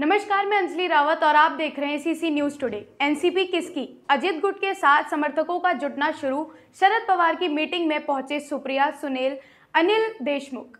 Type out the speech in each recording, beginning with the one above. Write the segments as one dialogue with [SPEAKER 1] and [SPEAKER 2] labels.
[SPEAKER 1] नमस्कार मैं अंजलि रावत और आप देख रहे हैं सीसी न्यूज टुडे एनसीपी किसकी अजित गुट के साथ समर्थकों का जुटना शुरू शरद पवार की मीटिंग में पहुंचे सुप्रिया सुनील अनिल देशमुख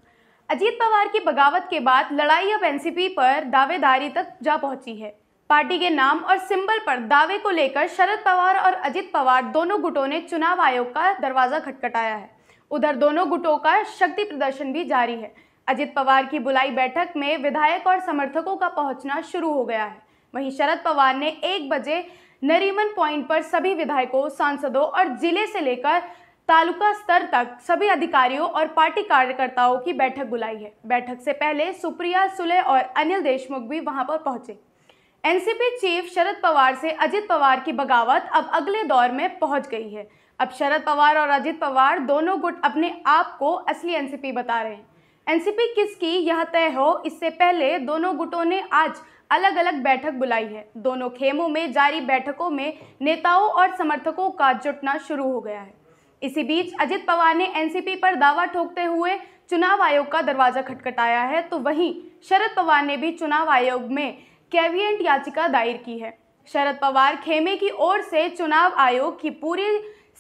[SPEAKER 1] अजीत पवार की बगावत के बाद लड़ाई अब एनसीपी पर दावेदारी तक जा पहुंची है पार्टी के नाम और सिंबल पर दावे को लेकर शरद पवार और अजित पवार दोनों गुटों ने चुनाव आयोग का दरवाजा खटखटाया है उधर दोनों गुटों का शक्ति प्रदर्शन भी जारी है अजित पवार की बुलाई बैठक में विधायक और समर्थकों का पहुंचना शुरू हो गया है वहीं शरद पवार ने एक बजे नरीमन पॉइंट पर सभी विधायकों सांसदों और जिले से लेकर तालुका स्तर तक सभी अधिकारियों और पार्टी कार्यकर्ताओं की बैठक बुलाई है बैठक से पहले सुप्रिया सुले और अनिल देशमुख भी वहां पर पहुंचे एनसीपी चीफ शरद पवार से अजित पवार की बगावत अब अगले दौर में पहुंच गई है अब शरद पवार और अजित पवार दोनों गुट अपने आप को असली एनसीपी बता रहे हैं एनसीपी किसकी यह तय हो इससे पहले दोनों गुटों ने आज अलग अलग बैठक बुलाई है दोनों खेमों में जारी बैठकों में नेताओं और समर्थकों का जुटना शुरू हो गया है इसी बीच अजित पवार ने एनसीपी पर दावा ठोकते हुए चुनाव आयोग का दरवाजा खटखटाया है तो वहीं शरद पवार ने भी चुनाव आयोग में कैवियंट याचिका दायर की है शरद पवार खेमे की ओर से चुनाव आयोग की पूरी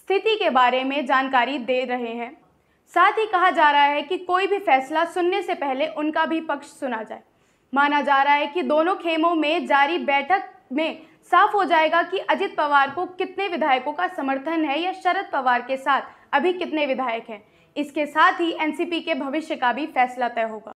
[SPEAKER 1] स्थिति के बारे में जानकारी दे रहे हैं साथ ही कहा जा रहा है कि कोई भी फैसला सुनने से पहले उनका भी पक्ष सुना जाए माना जा रहा है कि दोनों खेमों में जारी बैठक में साफ हो जाएगा कि अजित पवार को कितने विधायकों का समर्थन है या शरद पवार के साथ अभी कितने विधायक हैं इसके साथ ही एनसीपी के भविष्य का भी फैसला तय होगा